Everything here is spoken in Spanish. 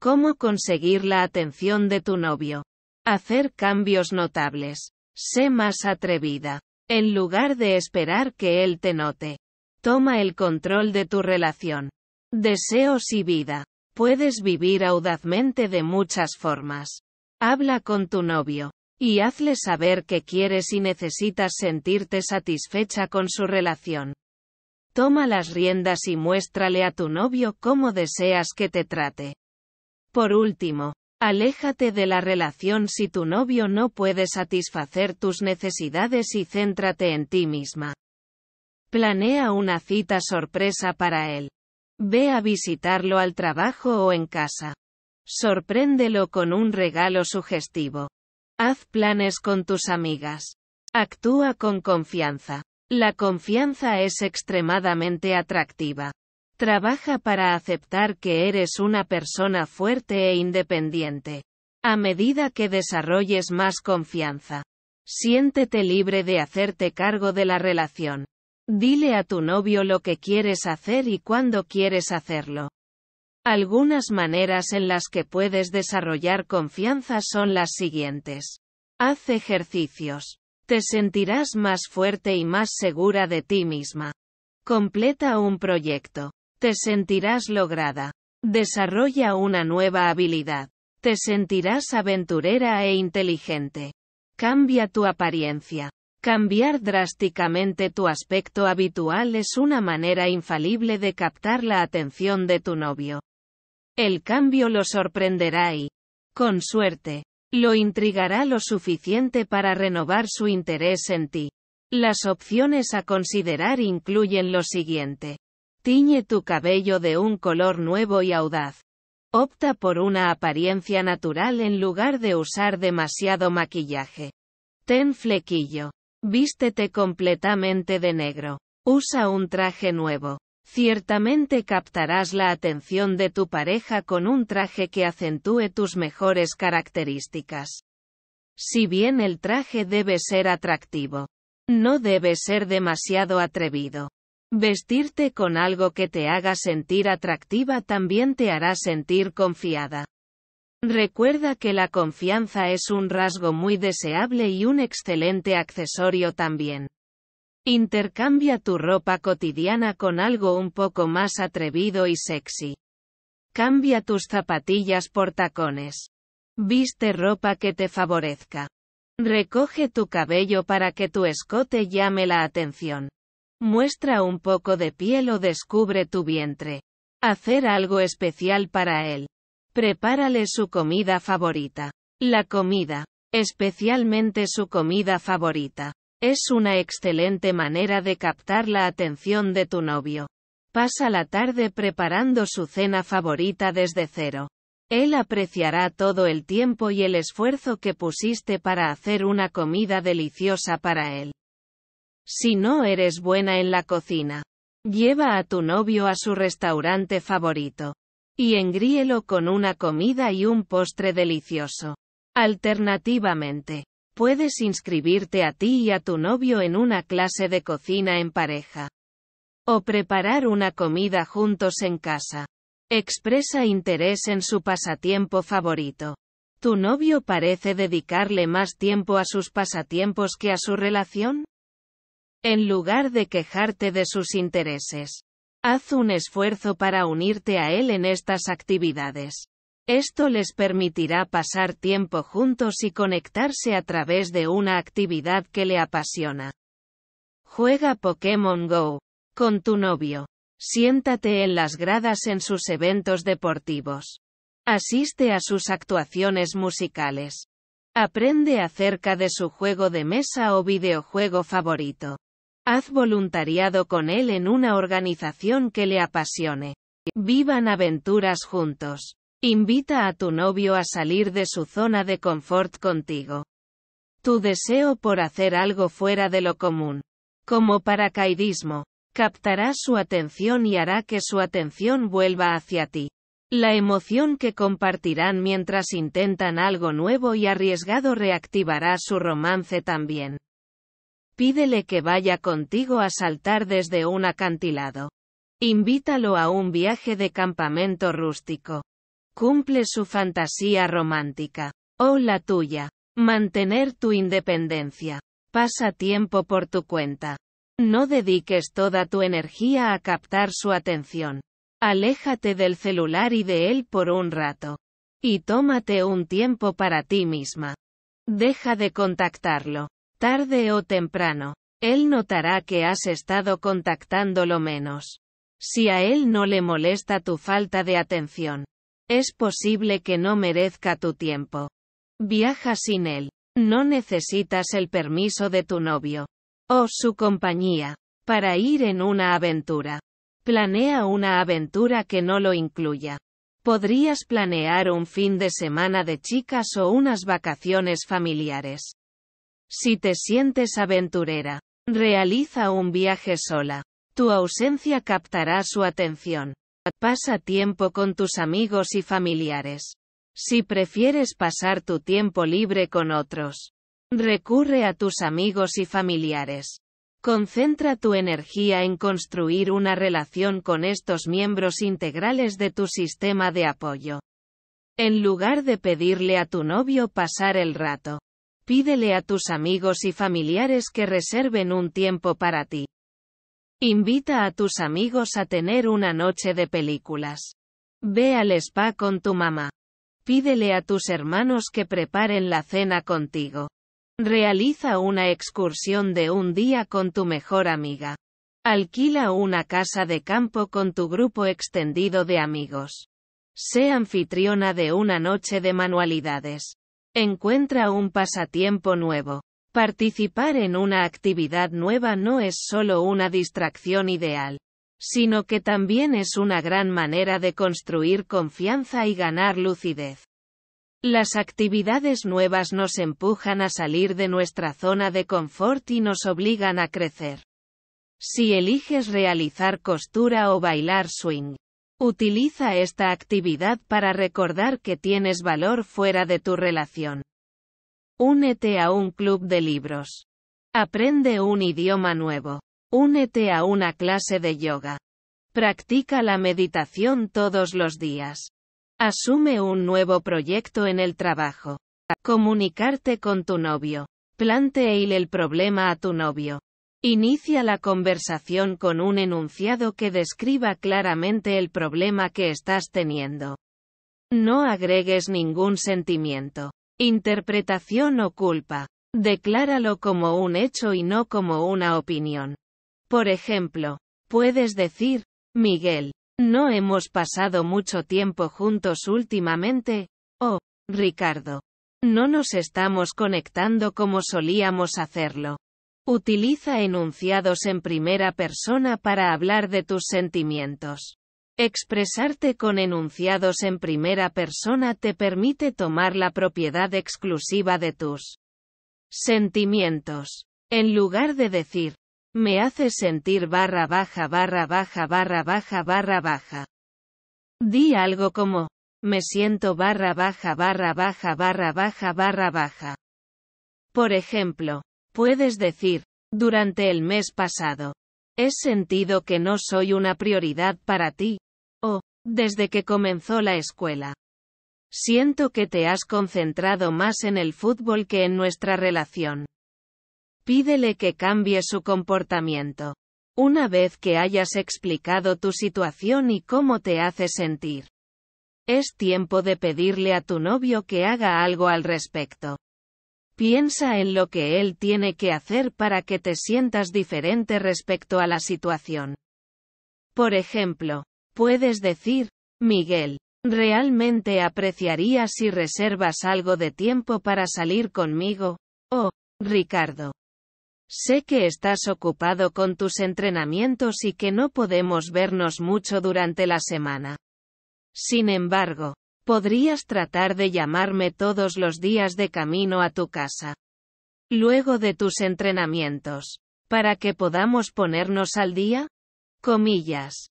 Cómo conseguir la atención de tu novio. Hacer cambios notables. Sé más atrevida. En lugar de esperar que él te note. Toma el control de tu relación. Deseos y vida. Puedes vivir audazmente de muchas formas. Habla con tu novio. Y hazle saber que quieres y necesitas sentirte satisfecha con su relación. Toma las riendas y muéstrale a tu novio cómo deseas que te trate. Por último, aléjate de la relación si tu novio no puede satisfacer tus necesidades y céntrate en ti misma. Planea una cita sorpresa para él. Ve a visitarlo al trabajo o en casa. Sorpréndelo con un regalo sugestivo. Haz planes con tus amigas. Actúa con confianza. La confianza es extremadamente atractiva. Trabaja para aceptar que eres una persona fuerte e independiente. A medida que desarrolles más confianza, siéntete libre de hacerte cargo de la relación. Dile a tu novio lo que quieres hacer y cuándo quieres hacerlo. Algunas maneras en las que puedes desarrollar confianza son las siguientes. Haz ejercicios. Te sentirás más fuerte y más segura de ti misma. Completa un proyecto. Te sentirás lograda. Desarrolla una nueva habilidad. Te sentirás aventurera e inteligente. Cambia tu apariencia. Cambiar drásticamente tu aspecto habitual es una manera infalible de captar la atención de tu novio. El cambio lo sorprenderá y, con suerte, lo intrigará lo suficiente para renovar su interés en ti. Las opciones a considerar incluyen lo siguiente. Tiñe tu cabello de un color nuevo y audaz. Opta por una apariencia natural en lugar de usar demasiado maquillaje. Ten flequillo. Vístete completamente de negro. Usa un traje nuevo. Ciertamente captarás la atención de tu pareja con un traje que acentúe tus mejores características. Si bien el traje debe ser atractivo, no debe ser demasiado atrevido. Vestirte con algo que te haga sentir atractiva también te hará sentir confiada. Recuerda que la confianza es un rasgo muy deseable y un excelente accesorio también. Intercambia tu ropa cotidiana con algo un poco más atrevido y sexy. Cambia tus zapatillas por tacones. Viste ropa que te favorezca. Recoge tu cabello para que tu escote llame la atención. Muestra un poco de piel o descubre tu vientre. Hacer algo especial para él. Prepárale su comida favorita. La comida, especialmente su comida favorita, es una excelente manera de captar la atención de tu novio. Pasa la tarde preparando su cena favorita desde cero. Él apreciará todo el tiempo y el esfuerzo que pusiste para hacer una comida deliciosa para él. Si no eres buena en la cocina, lleva a tu novio a su restaurante favorito. Y engríelo con una comida y un postre delicioso. Alternativamente, puedes inscribirte a ti y a tu novio en una clase de cocina en pareja. O preparar una comida juntos en casa. Expresa interés en su pasatiempo favorito. ¿Tu novio parece dedicarle más tiempo a sus pasatiempos que a su relación? En lugar de quejarte de sus intereses, haz un esfuerzo para unirte a él en estas actividades. Esto les permitirá pasar tiempo juntos y conectarse a través de una actividad que le apasiona. Juega Pokémon Go. Con tu novio. Siéntate en las gradas en sus eventos deportivos. Asiste a sus actuaciones musicales. Aprende acerca de su juego de mesa o videojuego favorito. Haz voluntariado con él en una organización que le apasione. Vivan aventuras juntos. Invita a tu novio a salir de su zona de confort contigo. Tu deseo por hacer algo fuera de lo común, como paracaidismo, captará su atención y hará que su atención vuelva hacia ti. La emoción que compartirán mientras intentan algo nuevo y arriesgado reactivará su romance también. Pídele que vaya contigo a saltar desde un acantilado. Invítalo a un viaje de campamento rústico. Cumple su fantasía romántica. O oh, la tuya. Mantener tu independencia. Pasa tiempo por tu cuenta. No dediques toda tu energía a captar su atención. Aléjate del celular y de él por un rato. Y tómate un tiempo para ti misma. Deja de contactarlo. Tarde o temprano, él notará que has estado contactándolo menos. Si a él no le molesta tu falta de atención, es posible que no merezca tu tiempo. Viaja sin él. No necesitas el permiso de tu novio o su compañía para ir en una aventura. Planea una aventura que no lo incluya. Podrías planear un fin de semana de chicas o unas vacaciones familiares. Si te sientes aventurera, realiza un viaje sola. Tu ausencia captará su atención. Pasa tiempo con tus amigos y familiares. Si prefieres pasar tu tiempo libre con otros, recurre a tus amigos y familiares. Concentra tu energía en construir una relación con estos miembros integrales de tu sistema de apoyo. En lugar de pedirle a tu novio pasar el rato, Pídele a tus amigos y familiares que reserven un tiempo para ti. Invita a tus amigos a tener una noche de películas. Ve al spa con tu mamá. Pídele a tus hermanos que preparen la cena contigo. Realiza una excursión de un día con tu mejor amiga. Alquila una casa de campo con tu grupo extendido de amigos. Sé anfitriona de una noche de manualidades. Encuentra un pasatiempo nuevo. Participar en una actividad nueva no es solo una distracción ideal, sino que también es una gran manera de construir confianza y ganar lucidez. Las actividades nuevas nos empujan a salir de nuestra zona de confort y nos obligan a crecer. Si eliges realizar costura o bailar swing, Utiliza esta actividad para recordar que tienes valor fuera de tu relación. Únete a un club de libros. Aprende un idioma nuevo. Únete a una clase de yoga. Practica la meditación todos los días. Asume un nuevo proyecto en el trabajo. Comunicarte con tu novio. él el problema a tu novio. Inicia la conversación con un enunciado que describa claramente el problema que estás teniendo. No agregues ningún sentimiento, interpretación o culpa. Decláralo como un hecho y no como una opinión. Por ejemplo, puedes decir, Miguel, no hemos pasado mucho tiempo juntos últimamente, o, Ricardo, no nos estamos conectando como solíamos hacerlo. Utiliza enunciados en primera persona para hablar de tus sentimientos. Expresarte con enunciados en primera persona te permite tomar la propiedad exclusiva de tus sentimientos. En lugar de decir, me hace sentir barra baja barra baja barra baja barra baja. Di algo como, me siento barra baja barra baja barra baja barra baja. Por ejemplo, Puedes decir, durante el mes pasado, he sentido que no soy una prioridad para ti. O, desde que comenzó la escuela. Siento que te has concentrado más en el fútbol que en nuestra relación. Pídele que cambie su comportamiento. Una vez que hayas explicado tu situación y cómo te hace sentir, es tiempo de pedirle a tu novio que haga algo al respecto. Piensa en lo que él tiene que hacer para que te sientas diferente respecto a la situación. Por ejemplo, puedes decir, Miguel, realmente apreciaría si reservas algo de tiempo para salir conmigo, o, Ricardo. Sé que estás ocupado con tus entrenamientos y que no podemos vernos mucho durante la semana. Sin embargo, Podrías tratar de llamarme todos los días de camino a tu casa. Luego de tus entrenamientos. Para que podamos ponernos al día? Comillas.